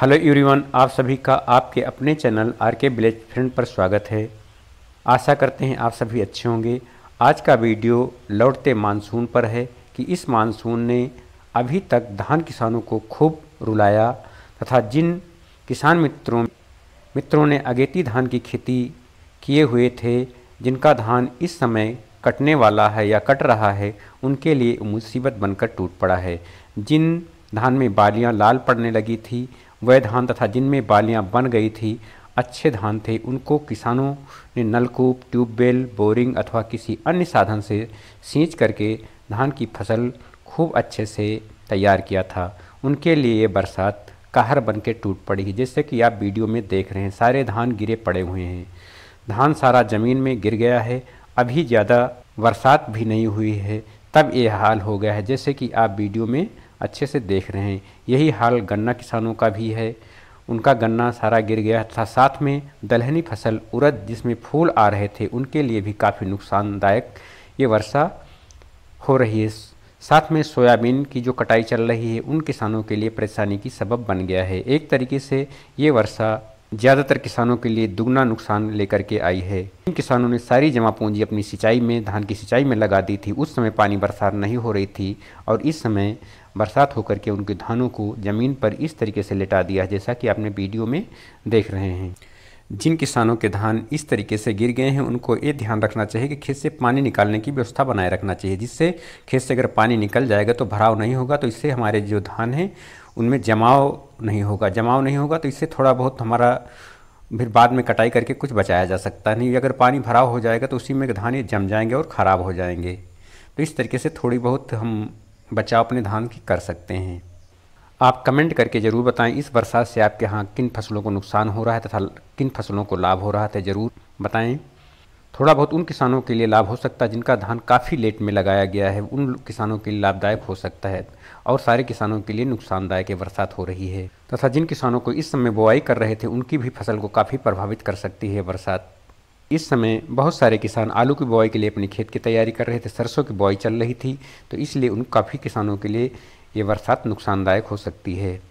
hello everyone आप सभी का आपके अपने channel R K village friend पर स्वागत है आशा करते हैं आप सभी अच्छे होंगे आज का वीडियो लौटते मानसून पर है कि इस मानसून ने अभी तक धान किसानों को खूब रुलाया तथा जिन किसान मित्रों मित्रों ने अगेती धान की खेती किए हुए थे जिनका धान इस समय कटने वाला है या कट रहा है उनके लिए मुसीबत बनकर टूट पड़ा है जिन धान में बालियां लाल पड़ने लगी थी वह धान तथा जिनमें बालियां बन गई थी अच्छे धान थे उनको किसानों ने नलकूप ट्यूबवेल बोरिंग अथवा किसी अन्य साधन से सींच करके धान की फसल खूब अच्छे से तैयार किया था उनके लिए बरसात कहर बन के टूट पड़ी जैसे कि आप वीडियो में देख रहे हैं सारे धान गिरे पड़े हुए हैं धान सारा ज़मीन में गिर गया है अभी ज़्यादा बरसात भी नहीं हुई है तब ये हाल हो गया है जैसे कि आप वीडियो में अच्छे से देख रहे हैं यही हाल गन्ना किसानों का भी है उनका गन्ना सारा गिर गया था साथ में दलहनी फसल उड़द जिसमें फूल आ रहे थे उनके लिए भी काफ़ी नुकसानदायक ये वर्षा हो रही है साथ में सोयाबीन की जो कटाई चल रही है उन किसानों के लिए परेशानी की सबब बन गया है एक तरीके से ये वर्षा ज़्यादातर किसानों के लिए दुगना नुकसान लेकर के आई है इन किसानों ने सारी जमा पूंजी अपनी सिंचाई में धान की सिंचाई में लगा दी थी उस समय पानी बरसात नहीं हो रही थी और इस समय बरसात होकर के उनके धानों को ज़मीन पर इस तरीके से लेटा दिया जैसा कि आपने वीडियो में देख रहे हैं जिन किसानों के धान इस तरीके से गिर गए हैं उनको ये ध्यान रखना चाहिए कि खेत से पानी निकालने की व्यवस्था बनाए रखना चाहिए जिससे खेत से अगर पानी निकल जाएगा तो भराव नहीं होगा तो इससे हमारे जो धान हैं उनमें जमाव नहीं होगा जमाव नहीं होगा तो इससे थोड़ा बहुत हमारा फिर बाद में कटाई करके कुछ बचाया जा सकता नहीं अगर पानी भराव हो जाएगा तो उसी में धान ये जम जाएंगे और ख़राब हो जाएंगे तो इस तरीके से थोड़ी बहुत हम बचाव अपने धान की कर सकते हैं आप कमेंट करके ज़रूर बताएं इस बरसात से आपके यहाँ किन फसलों को नुकसान हो रहा है तथा किन फसलों को लाभ हो रहा था तो ज़रूर बताएं थोड़ा बहुत उन किसानों के लिए लाभ हो सकता है जिनका धान काफ़ी लेट में लगाया गया है उन किसानों के लिए लाभदायक हो सकता है और सारे किसानों के लिए नुकसानदायक बरसात हो रही है तथा जिन किसानों को इस समय बुआई कर रहे थे उनकी भी फसल को काफ़ी प्रभावित कर सकती है बरसात इस समय बहुत सारे किसान आलू की बुआई के लिए अपने खेत की तैयारी कर रहे थे सरसों की बुआई चल रही थी तो इसलिए उन काफ़ी किसानों के लिए ये बरसात नुकसानदायक हो सकती है